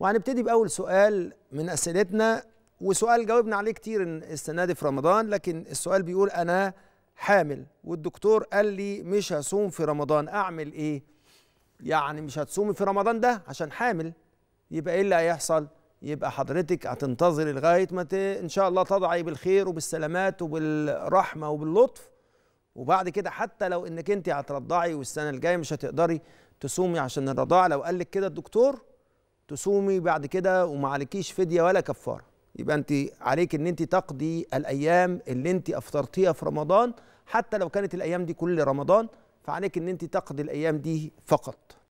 وهنبتدي باول سؤال من اسئلتنا وسؤال جاوبنا عليه كتير السنه دي في رمضان لكن السؤال بيقول انا حامل والدكتور قال لي مش هصوم في رمضان اعمل ايه يعني مش هتصومي في رمضان ده عشان حامل يبقى ايه اللي هيحصل يبقى حضرتك هتنتظري لغايه ما ان شاء الله تضعي بالخير وبالسلامات وبالرحمه وباللطف وبعد كده حتى لو انك انت هترضعي والسنه الجايه مش هتقدري تصومي عشان الرضاعه لو قال لك كده الدكتور تصومي بعد كده وما عليكيش فديه ولا كفاره يبقى انت عليك ان انت تقضي الايام اللي انت افطرتيها في رمضان حتى لو كانت الايام دي كل رمضان فعليك ان انت تقضي الايام دي فقط